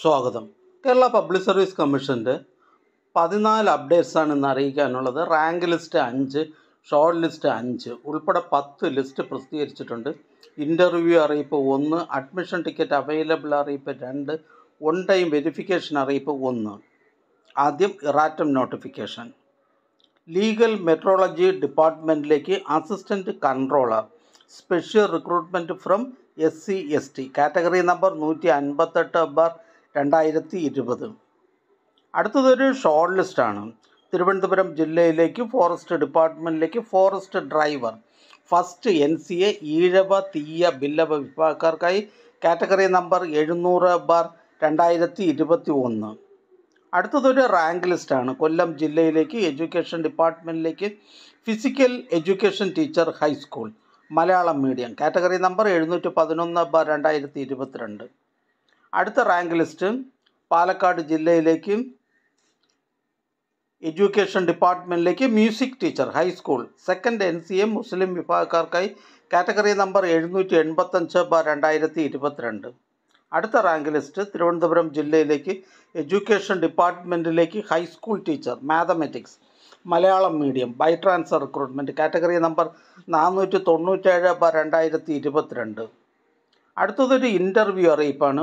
സ്വാഗതം Kerala public service കമ്മീഷൻ്റെ പതിനാല് ആണ് ഇന്ന് അറിയിക്കാനുള്ളത് റാങ്ക് ലിസ്റ്റ് അഞ്ച് ഷോർട്ട് ലിസ്റ്റ് അഞ്ച് ഉൾപ്പെടെ പത്ത് ലിസ്റ്റ് പ്രസിദ്ധീകരിച്ചിട്ടുണ്ട് ഇൻ്റർവ്യൂ അറിയിപ്പ് ഒന്ന് അഡ്മിഷൻ ടിക്കറ്റ് അവൈലബിൾ അറിയിപ്പ് രണ്ട് വൺ ടൈം വെരിഫിക്കേഷൻ അറിയിപ്പ് ഒന്ന് ആദ്യം ഇറാറ്റം നോട്ടിഫിക്കേഷൻ ലീഗൽ മെട്രോളജി ഡിപ്പാർട്ട്മെൻറ്റിലേക്ക് assistant controller special recruitment from S C S T category number നൂറ്റി അൻപത്തെട്ട് ബാർ രണ്ടായിരത്തി ഇരുപത് അടുത്തതൊരു ഷോർട്ട് ലിസ്റ്റാണ് തിരുവനന്തപുരം ജില്ലയിലേക്ക് ഫോറസ്റ്റ് ഡിപ്പാർട്ട്മെൻറ്റിലേക്ക് forest driver first N C A Ezhava Thiyya Billava വിഭാഗക്കാർക്കായി കാറ്റഗറി നമ്പർ എഴുന്നൂറ് ബാർ രണ്ടായിരത്തി ഇരുപത്തി ഒന്ന് അടുത്തതൊരു റാങ്ക് ലിസ്റ്റാണ് കൊല്ലം ജില്ലയിലേക്ക് എഡ്യൂക്കേഷൻ ഡിപ്പാർട്ട്മെൻറ്റിലേക്ക് physical education teacher high school Malayalam medium category number എഴുന്നൂറ്റി പതിനൊന്ന് ബാർ രണ്ടായിരത്തി ഇരുപത്തിരണ്ട് അടുത്ത റാങ്ക് ലിസ്റ്റ് പാലക്കാട് ജില്ലയിലേക്ക് എഡ്യൂക്കേഷൻ ഡിപ്പാർട്ട്മെൻറ്റിലേക്ക് music teacher high school second N C M Muslim വിഭാഗക്കാർക്കായി കാറ്റഗറി നമ്പർ എഴുന്നൂറ്റി എൺപത്തഞ്ച് ബാർ രണ്ടായിരത്തി ഇരുപത്തിരണ്ട് അടുത്ത റാങ്ക് ലിസ്റ്റ് തിരുവനന്തപുരം ജില്ലയിലേക്ക് എഡ്യൂക്കേഷൻ ഡിപ്പാർട്ട്മെൻറ്റിലേക്ക് high school teacher mathematics Malayalam medium by transfer recruitment category number നാനൂറ്റി തൊണ്ണൂറ്റേഴ് ബാർ രണ്ടായിരത്തി ഇരുപത്തിരണ്ട് അടുത്തതൊരു ഇൻ്റർവ്യൂ അറിയിപ്പാണ്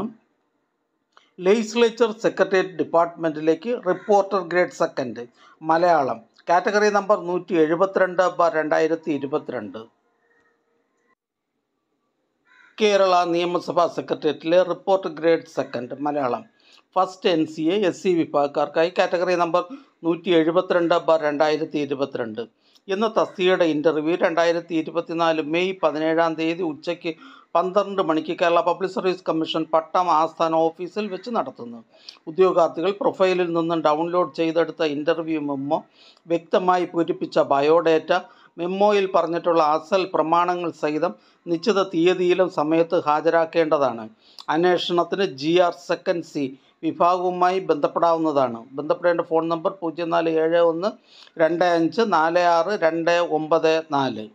ലെജിസ്ലേച്ചർ സെക്രട്ടേറിയറ്റ് ഡിപ്പാർട്ട്മെൻറ്റിലേക്ക് reporter grade second Malayalam category number നൂറ്റി എഴുപത്തിരണ്ട് ബ രണ്ടായിരത്തി ഇരുപത്തിരണ്ട് കേരള നിയമസഭാ സെക്രട്ടേറിയറ്റിലെ report grade second Malayalam first N C A S C വിഭാഗക്കാർക്കായി കാറ്റഗറി നമ്പർ നൂറ്റി എഴുപത്തിരണ്ട് ബ രണ്ടായിരത്തി ഇരുപത്തിരണ്ട് എന്ന തസ്തികയുടെ ഇൻ്റർവ്യൂ രണ്ടായിരത്തി ഇരുപത്തിനാല് മെയ് പതിനേഴാം തീയതി ഉച്ചയ്ക്ക് പന്ത്രണ്ട് മണിക്ക് Kerala public service commission Pattom ആസ്ഥാന ഓഫീസിൽ വെച്ച് നടത്തുന്നു ഉദ്യോഗാർത്ഥികൾ പ്രൊഫൈലിൽ നിന്നും ഡൗൺലോഡ് ചെയ്തെടുത്ത ഇൻ്റർവ്യൂ മെമ്മോ വ്യക്തമായി പൂരിപ്പിച്ച ബയോഡേറ്റ മെമ്മോയിൽ പറഞ്ഞിട്ടുള്ള അസൽ പ്രമാണങ്ങൾ സഹിതം നിശ്ചിത തീയതിയിലും സമയത്ത് ഹാജരാക്കേണ്ടതാണ് അന്വേഷണത്തിന് ജി ആർ സെക്കൻഡ് സി വിഭാഗവുമായി ബന്ധപ്പെടാവുന്നതാണ് ബന്ധപ്പെടേണ്ട ഫോൺ നമ്പർ പൂജ്യം നാല് ഏഴ് ഒന്ന് രണ്ട് അഞ്ച് നാല് ആറ് രണ്ട് ഒമ്പത് നാല്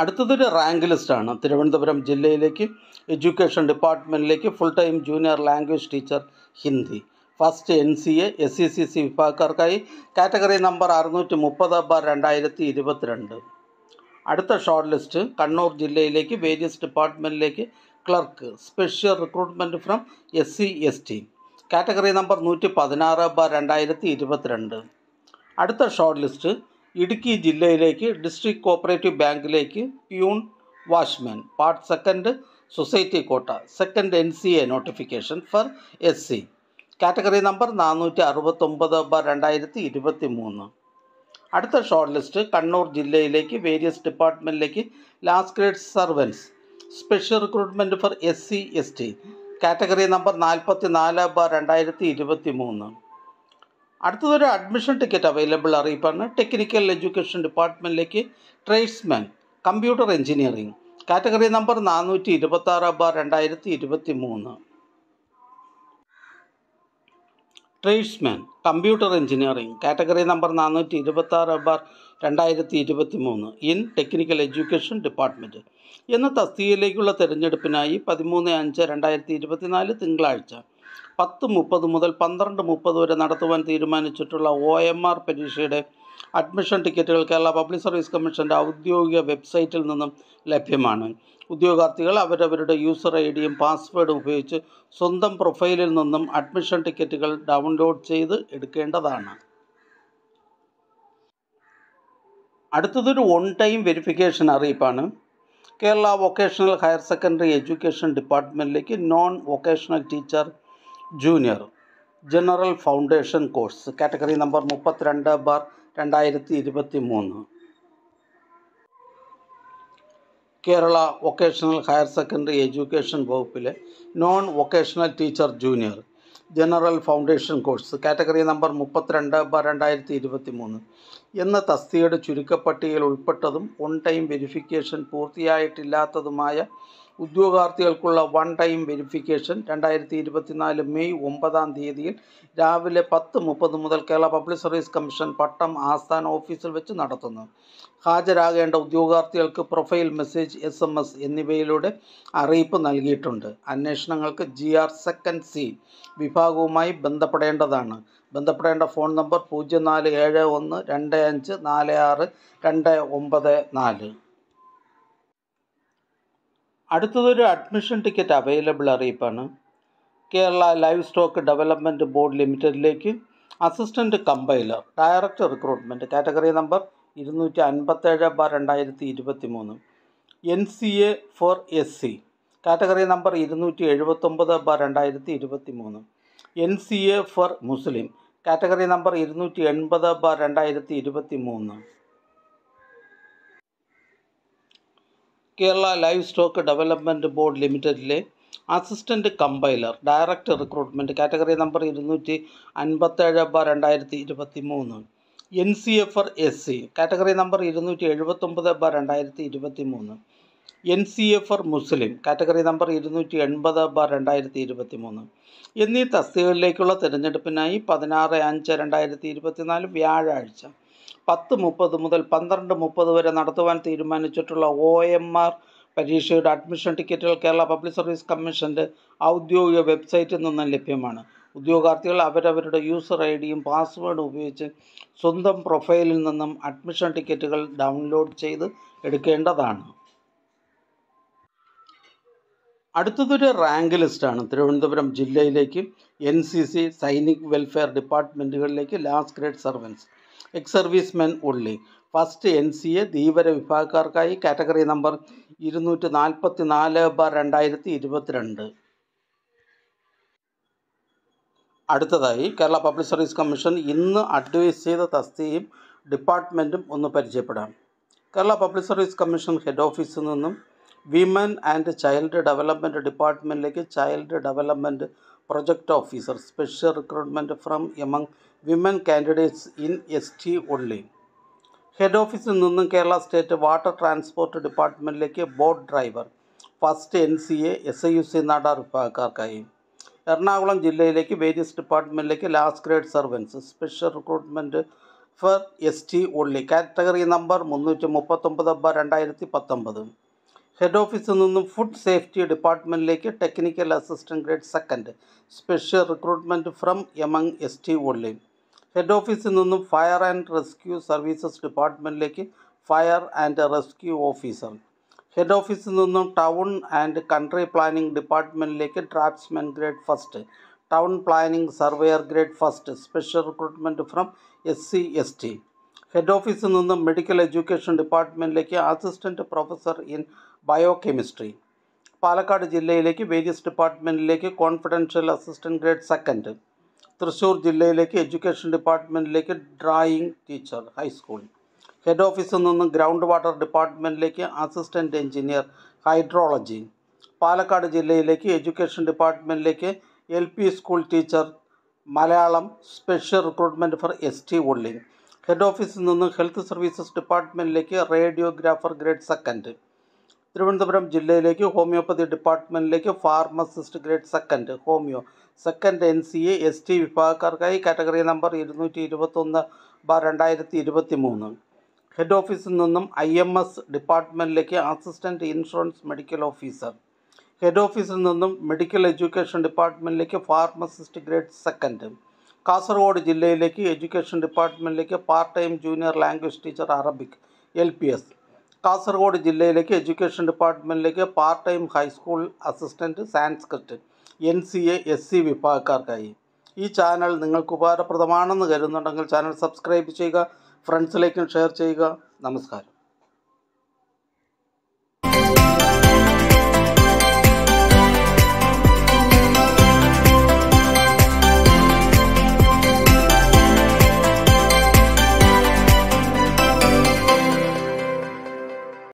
അടുത്തതൊരു റാങ്ക് ലിസ്റ്റാണ് തിരുവനന്തപുരം ജില്ലയിലേക്ക് എഡ്യൂക്കേഷൻ ഡിപ്പാർട്ട്മെൻറ്റിലേക്ക് full time junior language teacher Hindi first N C A S C C C വിഭാഗക്കാർക്കായി കാറ്റഗറി നമ്പർ അറുന്നൂറ്റി മുപ്പത് ബാർ രണ്ടായിരത്തി ഇരുപത്തിരണ്ട് അടുത്ത ഷോർട്ട് ലിസ്റ്റ് കണ്ണൂർ ജില്ലയിലേക്ക് വേരിയസ് ഡിപ്പാർട്ട്മെൻറ്റിലേക്ക് clerk special recruitment from S C S T category number നൂറ്റി പതിനാറ് ബ രണ്ടായിരത്തി ഇരുപത്തിരണ്ട് അടുത്ത ഷോർട്ട് ലിസ്റ്റ് ഇടുക്കി ജില്ലയിലേക്ക് ഡിസ്ട്രിക്ട് കോപ്പറേറ്റീവ് ബാങ്കിലേക്ക് peon watchman part second society quota second N C A notification for S C category number നാനൂറ്റി അറുപത്തൊമ്പത് ബ രണ്ടായിരത്തി ഇരുപത്തി മൂന്ന് അടുത്ത ഷോർട്ട് ലിസ്റ്റ് കണ്ണൂർ ജില്ലയിലേക്ക് വേരിയസ് ഡിപ്പാർട്ട്മെൻറ്റിലേക്ക് last grade servants special recruitment for S C S T category number നാൽപ്പത്തി നാല് ബാർ രണ്ടായിരത്തി ഇരുപത്തി മൂന്ന് അടുത്തതൊരു അഡ്മിഷൻ ടിക്കറ്റ് അവൈലബിൾ അറിയിപ്പാണ് ടെക്നിക്കൽ എഡ്യൂക്കേഷൻ ഡിപ്പാർട്ട്മെൻറ്റിലേക്ക് tradesman computer engineering category number നാനൂറ്റി ഇരുപത്തി ആറ് ബാർ രണ്ടായിരത്തി ഇരുപത്തി മൂന്ന് tradesman computer engineering category number നാനൂറ്റി ഇരുപത്തി ആറ് ബാർ രണ്ടായിരത്തി ഇരുപത്തി മൂന്ന് ഇൻ ടെക്നിക്കൽ എഡ്യൂക്കേഷൻ ഡിപ്പാർട്ട്മെൻറ്റ് എന്ന തസ്തികയിലേക്കുള്ള തിരഞ്ഞെടുപ്പിനായി പതിമൂന്ന് അഞ്ച് രണ്ടായിരത്തി ഇരുപത്തിനാല് തിങ്കളാഴ്ച പത്ത് മുപ്പത് മുതൽ പന്ത്രണ്ട് മുപ്പത് വരെ നടത്തുവാൻ തീരുമാനിച്ചിട്ടുള്ള ഒ എം ആർ പരീക്ഷയുടെ അഡ്മിഷൻ ടിക്കറ്റുകൾ കേരള പബ്ലിക് സർവീസ് കമ്മീഷൻ്റെ ഔദ്യോഗിക വെബ്സൈറ്റിൽ നിന്നും ലഭ്യമാണ് ഉദ്യോഗാർത്ഥികൾ അവരവരുടെ യൂസർ ഐ ഡിയും പാസ്വേഡും ഉപയോഗിച്ച് സ്വന്തം പ്രൊഫൈലിൽ നിന്നും അഡ്മിഷൻ ടിക്കറ്റുകൾ ഡൗൺലോഡ് ചെയ്ത് എടുക്കേണ്ടതാണ് അടുത്തതൊരു വൺ ടൈം വെരിഫിക്കേഷൻ അറിയിപ്പാണ് Kerala vocational higher secondary education ഡിപ്പാർട്ട്മെൻറ്റിലേക്ക് non vocational teacher junior general foundation course category number മുപ്പത്തിരണ്ട് ബാർ രണ്ടായിരത്തി ഇരുപത്തി മൂന്ന് Kerala vocational higher secondary education വകുപ്പിലെ non vocational teacher junior general foundation course category number മുപ്പത്തിരണ്ട് ബ രണ്ടായിരത്തി ഇരുപത്തി മൂന്ന് എന്ന തസ്തികയുടെ ചുരുക്കപ്പട്ടികയിൽ ഉൾപ്പെട്ടതും ഓൺ ടൈം വെരിഫിക്കേഷൻ പൂർത്തിയായിട്ടില്ലാത്തതുമായ ഉദ്യോഗാർത്ഥികൾക്കുള്ള വൺ ടൈം വെരിഫിക്കേഷൻ രണ്ടായിരത്തി ഇരുപത്തിനാല് മെയ് ഒമ്പതാം തീയതിയിൽ രാവിലെ പത്ത് മുപ്പത് മുതൽ Kerala public service commission Pattom ആസ്ഥാന ഓഫീസിൽ വെച്ച് നടത്തുന്നു ഹാജരാകേണ്ട ഉദ്യോഗാർത്ഥികൾക്ക് profile message S M S എന്നിവയിലൂടെ അറിയിപ്പ് നൽകിയിട്ടുണ്ട് അന്വേഷണങ്ങൾക്ക് ജി ആർ സെക്കൻഡ് സി വിഭാഗവുമായി ബന്ധപ്പെടേണ്ടതാണ് ബന്ധപ്പെടേണ്ട ഫോൺ നമ്പർ പൂജ്യം നാല് ഏഴ് ഒന്ന് രണ്ട് അഞ്ച് നാല് ആറ് രണ്ട് ഒമ്പത് നാല് അടുത്തതൊരു അഡ്മിഷൻ ടിക്കറ്റ് അവൈലബിൾ അറിയിപ്പാണ് Kerala livestock development board ലിമിറ്റഡിലേക്ക് assistant compiler director recruitment category number ഇരുന്നൂറ്റി അൻപത്തേഴ് ബാർ രണ്ടായിരത്തി ഇരുപത്തി മൂന്ന് N C A four S C category number ഇരുന്നൂറ്റി എഴുപത്തൊമ്പത് ബാർ രണ്ടായിരത്തി ഇരുപത്തി മൂന്ന് എൻ സി എ ഫോർ മുസ്ലിം കാറ്റഗറി നമ്പർ ഇരുന്നൂറ്റി എൺപത് ബാർ രണ്ടായിരത്തി ഇരുപത്തി മൂന്ന് Kerala livestock development board ലിമിറ്റഡിലെ assistant compiler director recruitment category number ഇരുന്നൂറ്റി അൻപത്തേഴ് ബാർ രണ്ടായിരത്തി ഇരുപത്തി മൂന്ന് N C F R S C category number ഇരുന്നൂറ്റി എഴുപത്തൊമ്പത് ബാർ രണ്ടായിരത്തി ഇരുപത്തി മൂന്ന് N C F R Muslim category number ഇരുന്നൂറ്റി എൺപത് ബാർ രണ്ടായിരത്തി ഇരുപത്തി മൂന്ന് എന്നീ തസ്തികകളിലേക്കുള്ള തിരഞ്ഞെടുപ്പിനായി പതിനാറ് അഞ്ച് രണ്ടായിരത്തി ഇരുപത്തിനാല് വ്യാഴാഴ്ച പത്ത് മുപ്പത് മുതൽ പന്ത്രണ്ട് മുപ്പത് വരെ നടത്തുവാൻ തീരുമാനിച്ചിട്ടുള്ള ഒ എം ആർ പരീക്ഷയുടെ അഡ്മിഷൻ ടിക്കറ്റുകൾ കേരള പബ്ലിക് സർവീസ് കമ്മീഷൻ്റെ ഔദ്യോഗിക വെബ്സൈറ്റിൽ നിന്നും ലഭ്യമാണ് ഉദ്യോഗാർത്ഥികൾ അവരവരുടെ യൂസർ ഐ ഡിയും പാസ്വേഡും ഉപയോഗിച്ച് സ്വന്തം പ്രൊഫൈലിൽ നിന്നും അഡ്മിഷൻ ടിക്കറ്റുകൾ ഡൗൺലോഡ് ചെയ്ത് എടുക്കേണ്ടതാണ് അടുത്തതൊരു റാങ്ക് ലിസ്റ്റാണ് തിരുവനന്തപുരം ജില്ലയിലേക്ക് N C C Sainik welfare ഡിപ്പാർട്ട്മെൻറ്റുകളിലേക്ക് last grade servants ex service men only first N C A Dheevara വിഭാഗക്കാർക്കായി കാറ്റഗറി നമ്പർ ഇരുന്നൂറ്റി നാൽപ്പത്തി നാല് ബാർ രണ്ടായിരത്തി ഇരുപത്തിരണ്ട് അടുത്തതായി കേരള പബ്ലിക് സർവീസ് കമ്മീഷൻ ഇന്ന് അഡ്വൈസ് ചെയ്ത തസ്തിയും ഡിപ്പാർട്ട്മെൻറ്റും ഒന്ന് പരിചയപ്പെടാം Kerala public service commission head ഓഫീസിൽ നിന്നും വിമൻ ആൻഡ് ചൈൽഡ് ഡെവലപ്മെൻറ്റ് ഡിപ്പാർട്ട്മെൻറ്റിലേക്ക് child development project officer special recruitment from among women candidates in S T only head ഓഫീസിൽ നിന്നും കേരള സ്റ്റേറ്റ് വാട്ടർ ട്രാൻസ്പോർട്ട് ഡിപ്പാർട്ട്മെൻറ്റിലേക്ക് boat driver first N C A S I U C Nadar വിഭാഗക്കാർക്കായി എറണാകുളം ജില്ലയിലേക്ക് various ഡിപ്പാർട്ട്മെൻറ്റിലേക്ക് last grade servants special recruitment for S T only category number മുന്നൂറ്റി മുപ്പത്തൊമ്പത് bar രണ്ടായിരത്തി പത്തൊമ്പത് ഹെഡ് ഓഫീസിൽ നിന്നും ഫുഡ് സേഫ്റ്റി ഡിപ്പാർട്ട്മെൻറ്റിലേക്ക് technical assistant grade second special recruitment from among S T online head ഓഫീസിൽ നിന്നും ഫയർ ആൻഡ് റെസ്ക്യൂ സർവീസസ് ഡിപ്പാർട്ട്മെൻറ്റിലേക്ക് fire and rescue officer head ഓഫീസിൽ നിന്നും ടൗൺ ആൻഡ് കൺട്രി പ്ലാനിംഗ് ഡിപ്പാർട്ട്മെൻറ്റിലേക്ക് draftsman grade first town planning surveyor grade first special recruitment from S C S T head ഓഫീസിൽ നിന്ന് medical education ഡിപ്പാർട്ട്മെൻറ്റിലേക്ക് assistant professor in biochemistry Palakkad ജില്ലയിലേക്ക് various ഡിപ്പാർട്ട്മെൻറ്റിലേക്ക് confidential assistant grade second Thrissur ജില്ലയിലേക്ക് education ഡിപ്പാർട്ട്മെൻറ്റിലേക്ക് drawing teacher high school head ഓഫീസിൽ നിന്ന് ground water ഡിപ്പാർട്ട്മെൻറ്റിലേക്ക് അസിസ്റ്റൻറ്റ് എഞ്ചിനീയർ ഹൈഡ്രോളജി പാലക്കാട് ജില്ലയിലേക്ക് എഡ്യൂക്കേഷൻ ഡിപ്പാർട്ട്മെൻറ്റിലേക്ക് L P school teacher Malayalam special recruitment for S T ഉള്ളിങ് head ഓഫീസിൽ നിന്ന് ഹെൽത്ത് സർവീസസ് ഡിപ്പാർട്ട്മെൻറ്റിലേക്ക് റേഡിയോഗ്രാഫർ ഗ്രേഡ് സെക്കൻഡ് തിരുവനന്തപുരം ജില്ലയിലേക്ക് ഹോമിയോപ്പതി ഡിപ്പാർട്ട്മെൻറ്റിലേക്ക് pharmacist grade second homoeo second N C A S T വിഭാഗക്കാർക്കായി category number ഇരുന്നൂറ്റി ഇരുപത്തൊന്ന് ബാർ രണ്ടായിരത്തി ഇരുപത്തി മൂന്ന് ഹെഡ് ഓഫീസിൽ നിന്നും ഐ എം എസ് ഡിപ്പാർട്ട്മെൻറ്റിലേക്ക് assistant insurance medical officer head ഓഫീസിൽ നിന്നും മെഡിക്കൽ എഡ്യൂക്കേഷൻ ഡിപ്പാർട്ട്മെൻറ്റിലേക്ക് ഫാർമസിസ്റ്റ് ഗ്രേഡ് സെക്കൻഡ് കാസർഗോഡ് ജില്ലയിലേക്ക് എഡ്യൂക്കേഷൻ ഡിപ്പാർട്ട്മെൻറ്റിലേക്ക് part time junior language teacher Arabic L P S Kasaragod ജില്ലയിലേക്ക് എഡ്യൂക്കേഷൻ ഡിപ്പാർട്ട്മെൻറ്റിലേക്ക് part time high school assistant Sanskrit N C A S C വിഭാഗക്കാർക്കായി ഈ ചാനൽ നിങ്ങൾക്ക് ഉപകാരപ്രദമാണെന്ന് കരുതുന്നുണ്ടെങ്കിൽ ചാനൽ സബ്സ്ക്രൈബ് ചെയ്യുക ഫ്രണ്ട്സിലേക്കും ഷെയർ ചെയ്യുക നമസ്കാരം